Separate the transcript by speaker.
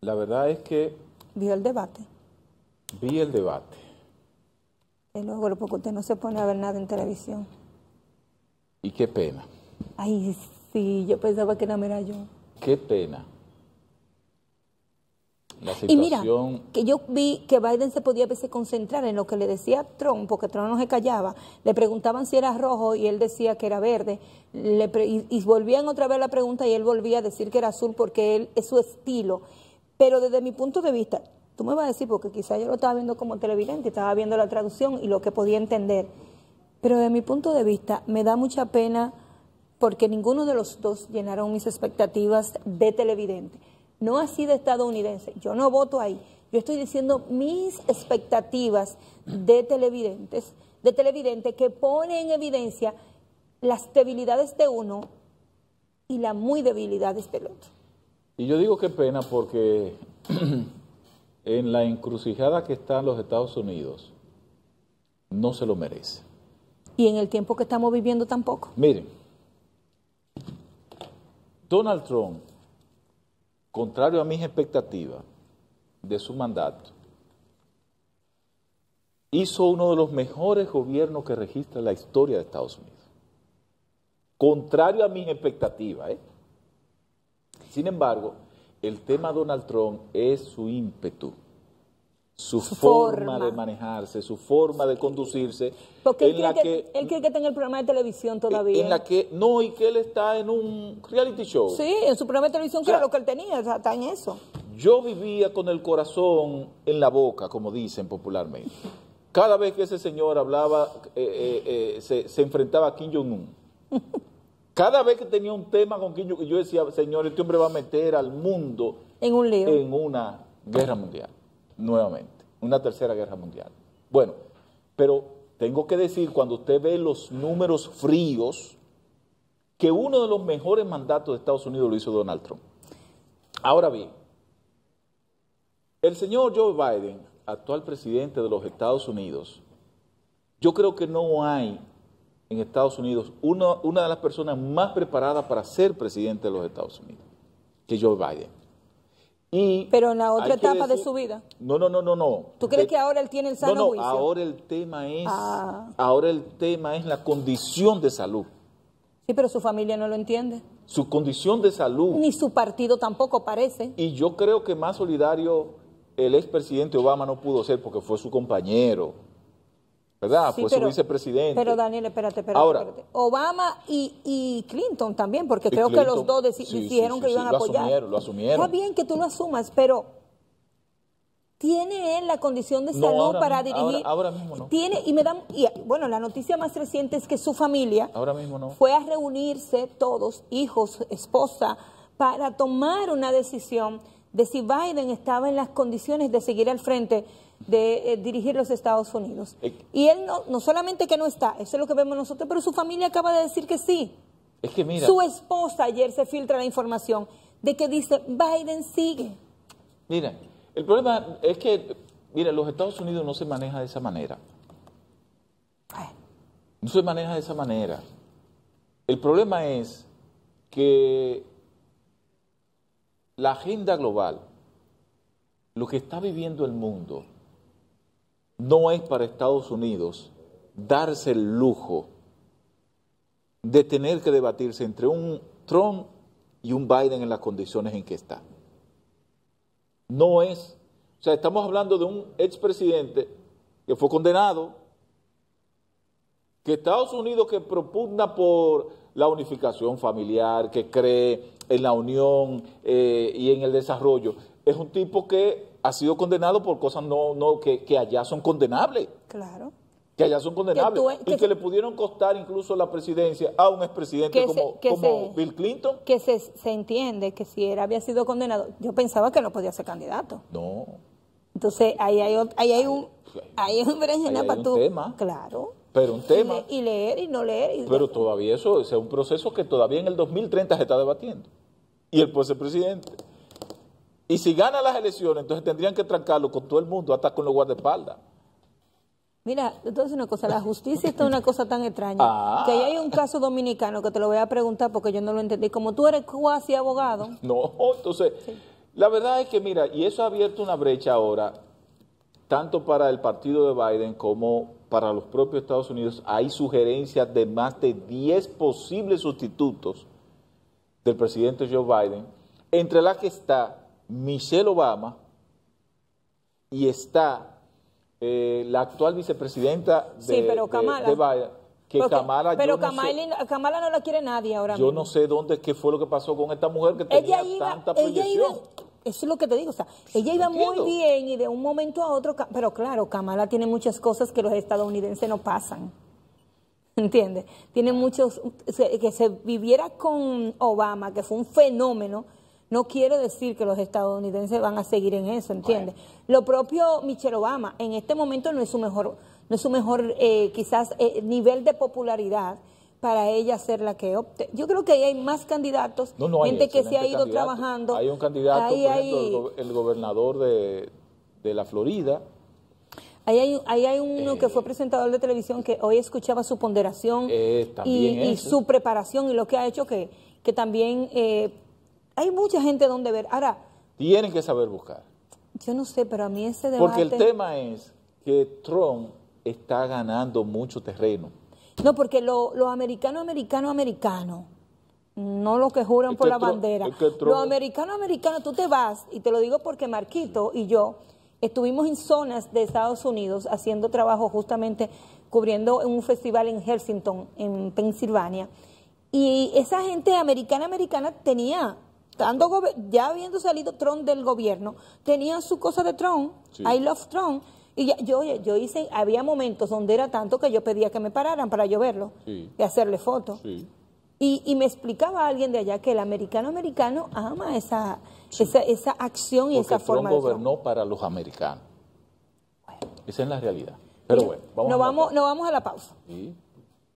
Speaker 1: La verdad es que...
Speaker 2: Vio el debate.
Speaker 1: Vi el debate.
Speaker 2: luego lo porque usted no se pone a ver nada en televisión.
Speaker 1: Y qué pena.
Speaker 2: Ay, sí, yo pensaba que no era yo.
Speaker 1: Qué pena. Y mira,
Speaker 2: que yo vi que Biden se podía a veces concentrar en lo que le decía Trump, porque Trump no se callaba. Le preguntaban si era rojo y él decía que era verde. Le y volvían otra vez la pregunta y él volvía a decir que era azul porque él es su estilo. Pero desde mi punto de vista, tú me vas a decir, porque quizá yo lo estaba viendo como televidente, estaba viendo la traducción y lo que podía entender. Pero desde mi punto de vista, me da mucha pena porque ninguno de los dos llenaron mis expectativas de televidente. No así de estadounidense. Yo no voto ahí. Yo estoy diciendo mis expectativas de televidentes, de televidente que pone en evidencia las debilidades de uno y las muy debilidades del este otro.
Speaker 1: Y yo digo qué pena porque en la encrucijada que están los Estados Unidos, no se lo merece.
Speaker 2: Y en el tiempo que estamos viviendo tampoco.
Speaker 1: Miren, Donald Trump, contrario a mis expectativas de su mandato, hizo uno de los mejores gobiernos que registra la historia de Estados Unidos. Contrario a mis expectativas, ¿eh? Sin embargo, el tema Donald Trump es su ímpetu, su, forma, de manejarse, su forma de conducirse. Porque en él, cree
Speaker 2: que, tenga el programa de televisión e, todavía. la
Speaker 1: que, no, y que él está en un reality show. Sí,
Speaker 2: en su programa de televisión, que era lo que él tenía, está en eso.
Speaker 1: Yo vivía con el corazón en la boca, como dicen popularmente. Cada vez que ese señor hablaba, eh, eh, eh, se, se enfrentaba a Kim Jong-un. Cada vez que tenía un tema con quien yo, decía, señor, este hombre va a meter al mundo en, en una guerra mundial, nuevamente, una tercera guerra mundial. Bueno, pero tengo que decir, cuando usted ve los números fríos, que uno de los mejores mandatos de Estados Unidos lo hizo Donald Trump. Ahora bien, el señor Joe Biden, actual presidente de los Estados Unidos, yo creo que no hay en Estados Unidos una, una de las personas más preparadas para ser presidente de los Estados Unidos, que Joe Biden. Pero en la otra etapa de su vida. No, no, no, no, no. ¿Tú crees
Speaker 2: que ahora él tiene el sano no, no, Ahora
Speaker 1: el tema es, ah. ahora el tema es la condición de salud.
Speaker 2: Sí, pero su familia no lo entiende.
Speaker 1: Su condición de salud. Ni
Speaker 2: su partido tampoco parece.
Speaker 1: Y yo creo que más solidario el expresidente Obama no pudo ser porque fue su compañero, ¿Verdad? pues su vicepresidente. Pero
Speaker 2: Daniel, espérate, espérate. Obama y, Clinton también, porque creo que los dos dijeron que iban a apoyar. Lo asumieron, lo asumieron. Está bien que tú lo asumas, pero ¿tiene él la condición de salud para dirigir? Ahora, ahora, mismo no. Tiene, y me dan, bueno, la noticia más reciente es que su familia
Speaker 1: ahora mismo no. fue
Speaker 2: a reunirse todos, hijos, esposa, para tomar una decisión de si Biden estaba en las condiciones de seguir al frente de eh, dirigir los Estados Unidos. Eh, y él no, no solamente que no está, eso es lo que vemos nosotros, pero su familia acaba de decir que sí. Es que mira. Su esposa ayer se filtra la información de que dice Biden sigue.
Speaker 1: Mira, el problema es que, mira, los Estados Unidos no se maneja de esa manera. No se maneja de esa manera. El problema es que la agenda global, lo que está viviendo el mundo, no es para Estados Unidos darse el lujo de tener que debatirse entre un Trump y un Biden en las condiciones en que está. No es. O sea, estamos hablando de un expresidente que fue condenado, que Estados Unidos que propugna por la unificación familiar, que cree en la unión eh, y en el desarrollo, es un tipo que ha sido condenado por cosas no, no que, allá son condenables. Claro. Que allá son condenables. y que le pudieron costar incluso la presidencia a un expresidente como, Bill Clinton.
Speaker 2: Que se, entiende que si él había sido condenado, yo pensaba que no podía ser candidato. No. Entonces, ahí hay, ahí hay un... Ahí hay un para Tema. Claro.
Speaker 1: Pero un tema.
Speaker 2: Y, leer y no leer. pero
Speaker 1: todavía eso es un proceso que todavía en el 2030 se está debatiendo. Y el presidente... Y si gana las elecciones, entonces tendrían que trancarlo con todo el mundo, hasta con los guardaespaldas.
Speaker 2: Mira, entonces una cosa, la justicia está una cosa tan extraña, ah. que ahí hay un caso dominicano que te lo voy a preguntar porque yo no lo entendí, como tú eres cuasi abogado.
Speaker 1: No, entonces, la verdad es que mira, y eso ha abierto una brecha ahora, tanto para el partido de Biden como para los propios Estados Unidos, hay sugerencias de más de 10 posibles sustitutos del presidente Joe Biden, entre las que está Michelle Obama y está eh, la actual vicepresidenta de, sí, pero Kamala, de, Kamala, pero
Speaker 2: Kamala, no la quiere nadie ahora yo no
Speaker 1: sé dónde qué fue lo que pasó con esta mujer que tenía tanta proyección
Speaker 2: eso es lo que te digo, o sea, pues ella iba muy bien y de un momento a otro, pero claro, Kamala tiene muchas cosas que los estadounidenses no pasan. ¿Entiendes? Tiene muchos, que se viviera con Obama, que fue un fenómeno, no quiere decir que los estadounidenses van a seguir en eso, ¿entiendes? Lo propio Michelle Obama en este momento no es su mejor, no es su mejor eh, quizás eh, nivel de popularidad para ella ser la que opte. Yo creo que ahí hay más candidatos, gente que se ha ido trabajando. Hay un candidato,
Speaker 1: el, gobernador de, la Florida,
Speaker 2: Ahí hay, uno que fue eh, presentador de televisión que hoy escuchaba su ponderación y, su preparación y lo que ha hecho que, que también eh, hay mucha gente donde ver. Ahora.
Speaker 1: Tienen que saber buscar.
Speaker 2: Yo no sé, pero a mí ese debate. Porque el tema
Speaker 1: es que Trump está ganando mucho terreno.
Speaker 2: No, porque los lo americanos, americanos, americanos, no los que juran por la bandera. los americanos, americanos, tú te vas, y te lo digo porque Marquito y yo estuvimos en zonas de Estados Unidos haciendo trabajo justamente cubriendo un festival en Helsington, en Pensilvania, y esa gente americana, americana tenía ya habiendo salido Trump del gobierno, tenían su cosa de Trump, I love Trump. Y yo, yo hice, había momentos donde era tanto que yo pedía que me pararan para yo verlo y hacerle fotos. Y, y, me explicaba alguien de allá que el americano americano ama esa, esa, acción y esa forma Trump gobernó
Speaker 1: para los americanos. Esa es la realidad. Pero bueno, vamos,
Speaker 2: vamos, nos vamos a la
Speaker 1: pausa.